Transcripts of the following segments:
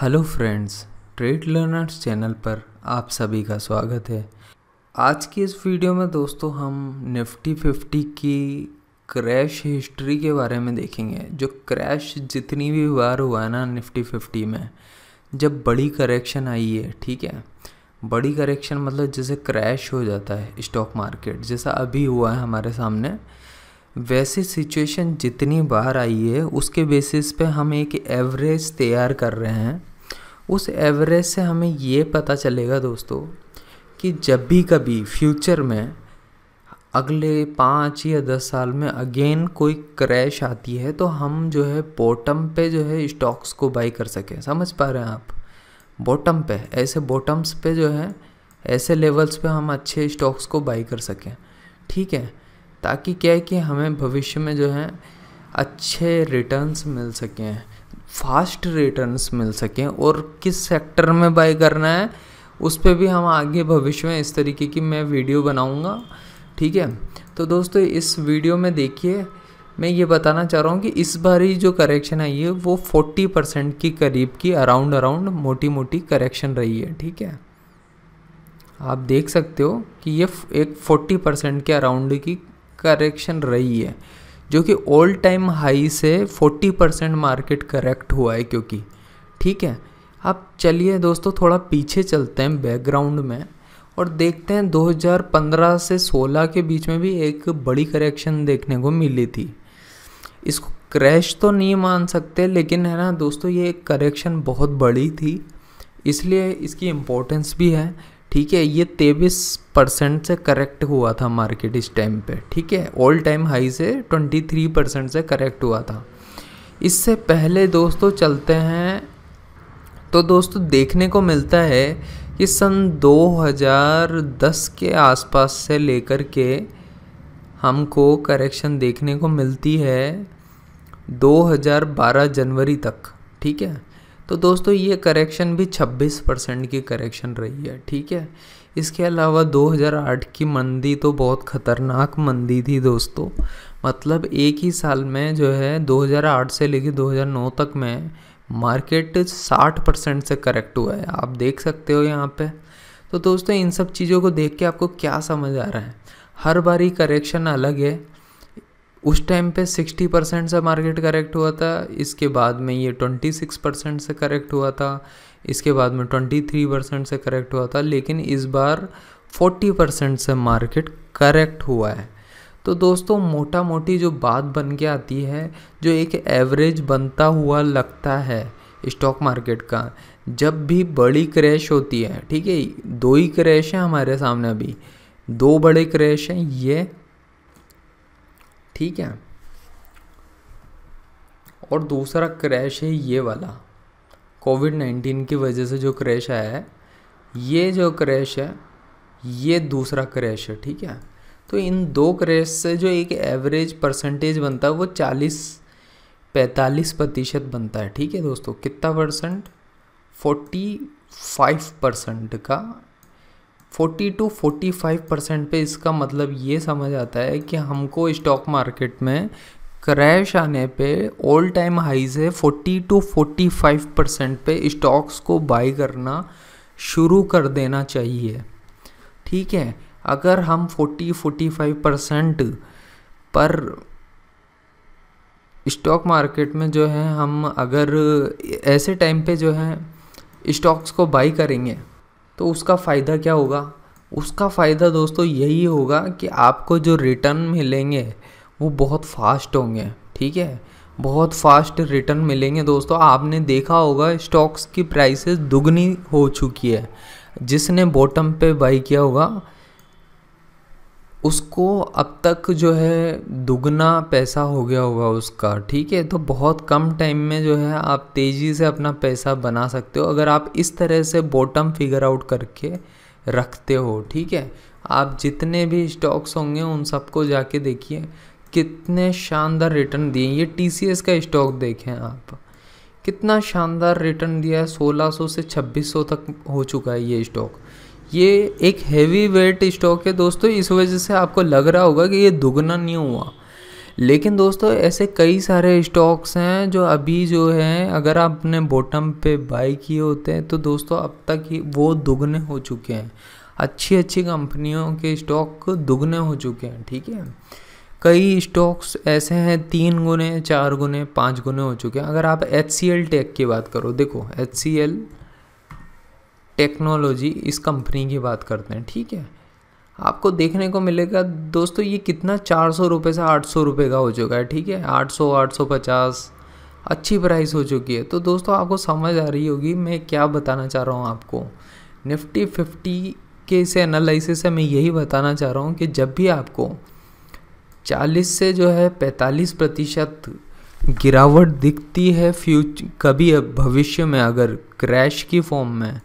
hello friends trade learners channel पर आप सभी का स्वागत है आज की इस वीडियो में दोस्तों हम निफ्टी फिफ्टी की क्रैश हिस्ट्री के बारे में देखेंगे जो क्रैश जितनी भी बार हुआ है ना निफ्टी फिफ्टी में जब बड़ी करेक्शन आई है ठीक है बड़ी करेक्शन मतलब जैसे क्रैश हो जाता है स्टॉक मार्केट जैसा अभी हुआ है हमारे सामने वैसे सिचुएशन जितनी बार आई है उसके बेसिस पे हम एक एवरेज तैयार कर रहे हैं उस एवरेज से हमें ये पता चलेगा दोस्तों कि जब भी कभी फ्यूचर में अगले पाँच या दस साल में अगेन कोई क्रैश आती है तो हम जो है बॉटम पे जो है स्टॉक्स को बाई कर सकें समझ पा रहे हैं आप बॉटम पे ऐसे बॉटम्स पे जो है ऐसे लेवल्स पे हम अच्छे स्टॉक्स को बाई कर सकें ठीक है ताकि क्या है कि हमें भविष्य में जो है अच्छे रिटर्न्स मिल सकें फास्ट रिटर्न्स मिल सकें और किस सेक्टर में बाय करना है उस पर भी हम आगे भविष्य में इस तरीके की मैं वीडियो बनाऊँगा ठीक है तो दोस्तों इस वीडियो में देखिए मैं ये बताना चाह रहा हूँ कि इस बारी जो करेक्शन आई है वो 40 परसेंट के करीब की अराउंड अराउंड मोटी मोटी करेक्शन रही है ठीक है आप देख सकते हो कि ये एक 40 परसेंट के अराउंड की करेक्शन रही है जो कि ऑल टाइम हाई से 40 परसेंट मार्केट करेक्ट हुआ है क्योंकि ठीक है अब चलिए दोस्तों थोड़ा पीछे चलते हैं बैकग्राउंड में और देखते हैं 2015 से 16 के बीच में भी एक बड़ी करेक्शन देखने को मिली थी इसको क्रैश तो नहीं मान सकते लेकिन है ना दोस्तों ये करेक्शन बहुत बड़ी थी इसलिए इसकी इम्पोर्टेंस भी है ठीक है ये तेईस परसेंट से करेक्ट हुआ था मार्केट इस टाइम पे ठीक है ऑल टाइम हाई से ट्वेंटी थ्री परसेंट से करेक्ट हुआ था इससे पहले दोस्तों चलते हैं तो दोस्तों देखने को मिलता है कि सन 2010 के आसपास से लेकर के हमको करेक्शन देखने को मिलती है 2012 जनवरी तक ठीक है तो दोस्तों ये करेक्शन भी 26 परसेंट की करेक्शन रही है ठीक है इसके अलावा 2008 की मंदी तो बहुत ख़तरनाक मंदी थी दोस्तों मतलब एक ही साल में जो है 2008 से लेकर 2009 तक में मार्केट 60 परसेंट से करेक्ट हुआ है आप देख सकते हो यहाँ पे तो दोस्तों इन सब चीज़ों को देख के आपको क्या समझ आ रहा है हर बार ही करेक्शन अलग है उस टाइम पे 60 परसेंट से मार्केट करेक्ट हुआ था इसके बाद में ये 26 परसेंट से करेक्ट हुआ था इसके बाद में 23 परसेंट से करेक्ट हुआ था लेकिन इस बार 40 परसेंट से मार्केट करेक्ट हुआ है तो दोस्तों मोटा मोटी जो बात बन के आती है जो एक एवरेज बनता हुआ लगता है स्टॉक मार्केट का जब भी बड़ी क्रैश होती है ठीक है दो ही क्रैश हैं हमारे सामने अभी दो बड़े क्रैश हैं ये ठीक है और दूसरा क्रैश है ये वाला कोविड नाइन्टीन की वजह से जो क्रैश आया है ये जो क्रैश है ये दूसरा क्रैश है ठीक है तो इन दो क्रैश से जो एक एवरेज परसेंटेज बनता है वो चालीस पैंतालीस प्रतिशत बनता है ठीक है दोस्तों कितना परसेंट फोर्टी फाइव परसेंट का 40 टू 45 परसेंट पे इसका मतलब ये समझ आता है कि हमको स्टॉक मार्केट में क्रैश आने पे ऑल टाइम हाई से 40 टू 45 परसेंट पे स्टॉक्स को बाई करना शुरू कर देना चाहिए ठीक है अगर हम 40 45 परसेंट पर स्टॉक मार्केट में जो है हम अगर ऐसे टाइम पे जो है स्टॉक्स को बाई करेंगे तो उसका फ़ायदा क्या होगा उसका फ़ायदा दोस्तों यही होगा कि आपको जो रिटर्न मिलेंगे वो बहुत फास्ट होंगे ठीक है बहुत फास्ट रिटर्न मिलेंगे दोस्तों आपने देखा होगा स्टॉक्स की प्राइसेस दुगनी हो चुकी है जिसने बॉटम पे बाई किया होगा उसको अब तक जो है दुगना पैसा हो गया होगा उसका ठीक है तो बहुत कम टाइम में जो है आप तेज़ी से अपना पैसा बना सकते हो अगर आप इस तरह से बॉटम फिगर आउट करके रखते हो ठीक है आप जितने भी स्टॉक्स होंगे उन सबको जाके देखिए कितने शानदार रिटर्न दिए ये टी का स्टॉक देखें आप कितना शानदार रिटर्न दिया है सोलह सो से सौ तक हो चुका है ये स्टॉक ये एक हैवी वेट स्टॉक है दोस्तों इस वजह से आपको लग रहा होगा कि ये दुगना नहीं हुआ लेकिन दोस्तों ऐसे कई सारे स्टॉक्स हैं जो अभी जो हैं अगर आपने बॉटम पे बाई किए होते हैं तो दोस्तों अब तक ही वो दुगने हो चुके हैं अच्छी अच्छी कंपनियों के स्टॉक दुगने हो चुके हैं ठीक है कई स्टॉक्स ऐसे हैं तीन गुने चार गुने पाँच गुने हो चुके हैं अगर आप एच टेक की बात करो देखो एच टेक्नोलॉजी इस कंपनी की बात करते हैं ठीक है आपको देखने को मिलेगा दोस्तों ये कितना चार सौ रुपये से आठ सौ रुपये का हो चुका है ठीक है आठ सौ आठ सौ पचास अच्छी प्राइस हो चुकी है तो दोस्तों आपको समझ आ रही होगी मैं क्या बताना चाह रहा हूँ आपको निफ्टी फिफ्टी के इस एनालिसिस से मैं यही बताना चाह रहा हूँ कि जब भी आपको चालीस से जो है पैंतालीस प्रतिशत गिरावट दिखती है फ्यूच कभी भविष्य में अगर क्रैश की फॉर्म में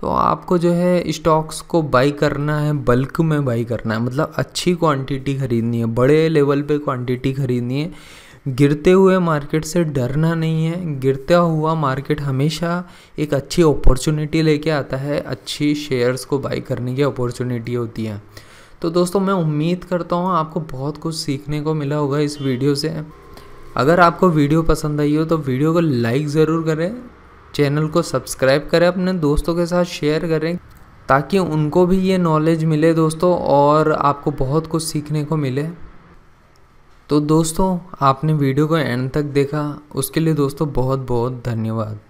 तो आपको जो है स्टॉक्स को बाई करना है बल्क में बाई करना है मतलब अच्छी क्वांटिटी खरीदनी है बड़े लेवल पे क्वांटिटी खरीदनी है गिरते हुए मार्केट से डरना नहीं है गिरता हुआ मार्केट हमेशा एक अच्छी अपॉर्चुनिटी लेके आता है अच्छी शेयर्स को बाई करने की अपॉर्चुनिटी होती है तो दोस्तों मैं उम्मीद करता हूँ आपको बहुत कुछ सीखने को मिला होगा इस वीडियो से अगर आपको वीडियो पसंद आई हो तो वीडियो को लाइक ज़रूर करें चैनल को सब्सक्राइब करें अपने दोस्तों के साथ शेयर करें ताकि उनको भी ये नॉलेज मिले दोस्तों और आपको बहुत कुछ सीखने को मिले तो दोस्तों आपने वीडियो को एंड तक देखा उसके लिए दोस्तों बहुत बहुत धन्यवाद